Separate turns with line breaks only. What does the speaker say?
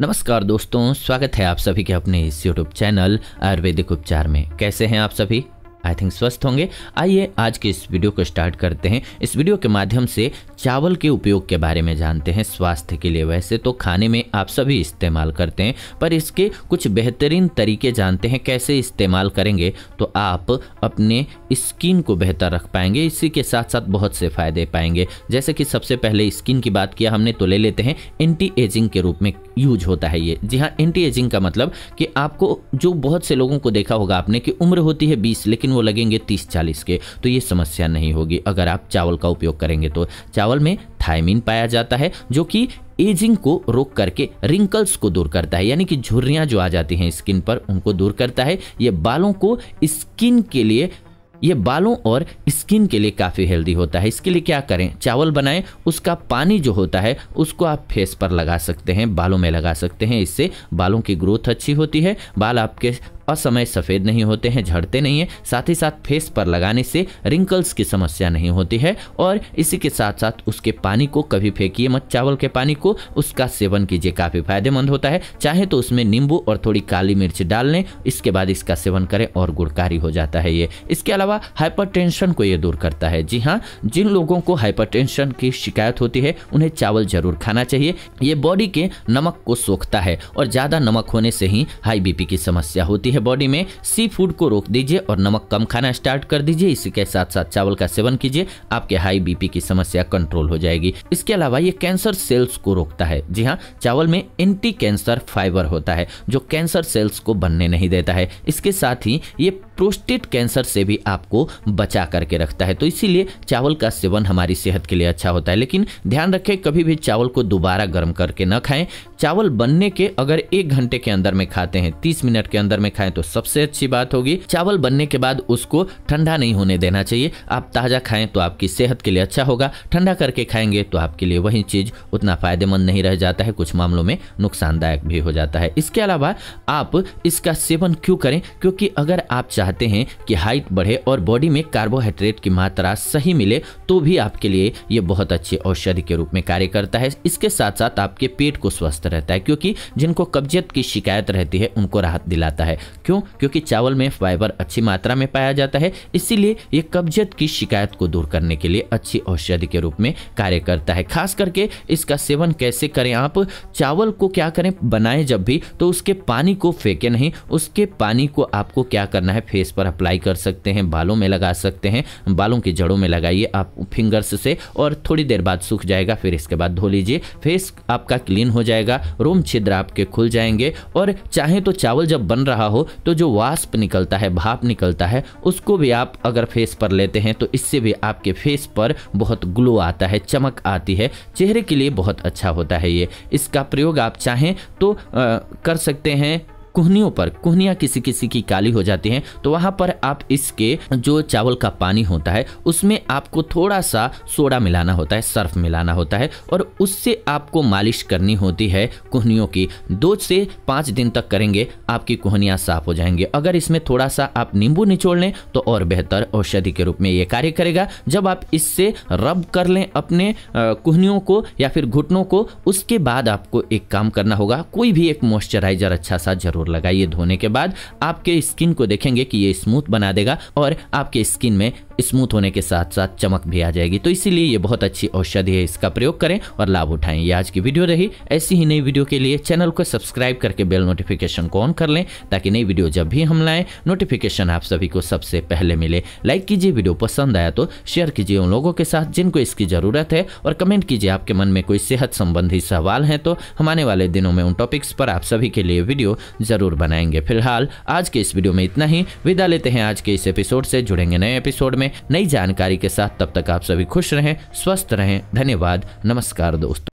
नमस्कार दोस्तों स्वागत है आप सभी के अपने इस यूट्यूब चैनल आयुर्वेदिक उपचार में कैसे हैं आप सभी आई थिंक स्वस्थ होंगे आइए आज के इस वीडियो को स्टार्ट करते हैं इस वीडियो के माध्यम से चावल के उपयोग के बारे में जानते हैं स्वास्थ्य के लिए वैसे तो खाने में आप सभी इस्तेमाल करते हैं पर इसके कुछ बेहतरीन तरीके जानते हैं कैसे इस्तेमाल करेंगे तो आप अपने स्किन को बेहतर रख पाएंगे इसी के साथ साथ बहुत से फ़ायदे पाएंगे जैसे कि सबसे पहले स्किन की बात किया हमने तो ले लेते हैं एंटी एजिंग के रूप में यूज होता है ये जी हाँ एंटी एजिंग का मतलब कि आपको जो बहुत से लोगों को देखा होगा आपने कि उम्र होती है बीस लेकिन वो लगेंगे तीस चालीस के तो ये समस्या नहीं होगी अगर आप चावल का उपयोग करेंगे तो चावल में थायमिन पाया जाता है जो कि एजिंग को रोक करके रिंकल्स को दूर करता है यानी कि झुर्रियाँ जो आ जाती हैं स्किन पर उनको दूर करता है ये बालों को स्किन के लिए ये बालों और स्किन के लिए काफ़ी हेल्दी होता है इसके लिए क्या करें चावल बनाएं उसका पानी जो होता है उसको आप फेस पर लगा सकते हैं बालों में लगा सकते हैं इससे बालों की ग्रोथ अच्छी होती है बाल आपके असमय सफ़ेद नहीं होते हैं झड़ते नहीं हैं साथ ही साथ फेस पर लगाने से रिंकल्स की समस्या नहीं होती है और इसी के साथ साथ उसके पानी को कभी फेंकिए मत चावल के पानी को उसका सेवन कीजिए काफ़ी फायदेमंद होता है चाहे तो उसमें नींबू और थोड़ी काली मिर्च डाल लें इसके बाद इसका सेवन करें और गुड़कारी हो जाता है ये इसके अलावा हाइपर को ये दूर करता है जी हाँ जिन लोगों को हाइपर की शिकायत होती है उन्हें चावल जरूर खाना चाहिए ये बॉडी के नमक को सोखता है और ज़्यादा नमक होने से ही हाई बीपी की समस्या होती है है बॉडी में सी फूड को रोक दीजिए और नमक कम खाना स्टार्ट कर दीजिए इसी के साथ साथ चावल का सेवन कीजिए आपके हाई बीपी की समस्या कंट्रोल हो जाएगी इसके अलावा ये कैंसर सेल्स को रोकता है जी हाँ चावल में एंटी कैंसर फाइबर होता है जो कैंसर सेल्स को बनने नहीं देता है इसके साथ ही ये प्रोस्टेट कैंसर से भी आपको बचा करके रखता है तो इसीलिए चावल का सेवन हमारी सेहत के लिए अच्छा होता है लेकिन ध्यान रखें कभी भी चावल को दोबारा गर्म करके न खाएं चावल बनने के अगर एक घंटे के अंदर में खाते हैं तीस मिनट के अंदर में खाएं तो सबसे अच्छी बात होगी चावल बनने के बाद उसको ठंडा नहीं होने देना चाहिए आप ताज़ा खाएं तो आपकी सेहत के लिए अच्छा होगा ठंडा करके खाएंगे तो आपके लिए वही चीज़ उतना फ़ायदेमंद नहीं रह जाता है कुछ मामलों में नुकसानदायक भी हो जाता है इसके अलावा आप इसका सेवन क्यों करें क्योंकि अगर आप चाहते हैं कि हाइट बढ़े और बॉडी में कार्बोहाइड्रेट की मात्रा सही मिले तो भी आपके लिए ये बहुत अच्छी औषधि के रूप में कार्य करता है इसके साथ साथ आपके पेट को स्वस्थ रहता है क्योंकि जिनको कब्जियत की शिकायत रहती है उनको राहत दिलाता है क्यों क्योंकि चावल में फाइबर अच्छी मात्रा में पाया जाता है इसीलिए ये कब्जियत की शिकायत को दूर करने के लिए अच्छी औषधि के रूप में कार्य करता है खास करके इसका सेवन कैसे करें आप चावल को क्या करें बनाएं जब भी तो उसके पानी को फेंके नहीं उसके पानी को आपको क्या करना है फेस पर अप्लाई कर सकते हैं बालों में लगा सकते हैं बालों की जड़ों में लगाइए आप फिंगर्स से और थोड़ी देर बाद सूख जाएगा फिर इसके बाद धो लीजिए फेस आपका क्लीन हो जाएगा रोम छिद्र आपके खुल जाएंगे और चाहे तो चावल जब बन रहा हो तो जो वास्प निकलता है भाप निकलता है उसको भी आप अगर फेस पर लेते हैं तो इससे भी आपके फेस पर बहुत ग्लो आता है चमक आती है चेहरे के लिए बहुत अच्छा होता है ये इसका प्रयोग आप चाहें तो आ, कर सकते हैं कुहनियों पर कुहनियाँ किसी किसी की काली हो जाती हैं तो वहाँ पर आप इसके जो चावल का पानी होता है उसमें आपको थोड़ा सा सोडा मिलाना होता है सर्फ मिलाना होता है और उससे आपको मालिश करनी होती है कुहनियों की दो से पाँच दिन तक करेंगे आपकी कुहनियाँ साफ हो जाएंगे अगर इसमें थोड़ा सा आप नींबू निचोड़ लें तो और बेहतर औषधि के रूप में ये कार्य करेगा जब आप इससे रब कर लें अपने कुहनियों को या फिर घुटनों को उसके बाद आपको एक काम करना होगा कोई भी एक मॉइस्चराइजर अच्छा सा जरूर जरूर लगाइए धोने के बाद आपके स्किन को देखेंगे कि ये स्मूथ बना देगा और आपके स्किन में स्मूथ होने के साथ साथ चमक भी आ जाएगी तो इसीलिए ये बहुत अच्छी औषधि है इसका प्रयोग करें और लाभ उठाएं ये आज की वीडियो रही ऐसी ही नई वीडियो के लिए चैनल को सब्सक्राइब करके बेल नोटिफिकेशन को ऑन कर लें ताकि नई वीडियो जब भी हम लाएँ नोटिफिकेशन आप सभी को सबसे पहले मिले लाइक कीजिए वीडियो पसंद आया तो शेयर कीजिए उन लोगों के साथ जिनको इसकी ज़रूरत है और कमेंट कीजिए आपके मन में कोई सेहत संबंधी सवाल हैं तो हम आने वाले दिनों में उन टॉपिक्स पर आप सभी के लिए वीडियो ज़रूर बनाएंगे फिलहाल आज के इस वीडियो में इतना ही विदा लेते हैं आज के इस एपिसोड से जुड़ेंगे नए एपिसोड में में नई जानकारी के साथ तब तक आप सभी खुश रहें स्वस्थ रहें धन्यवाद नमस्कार दोस्तों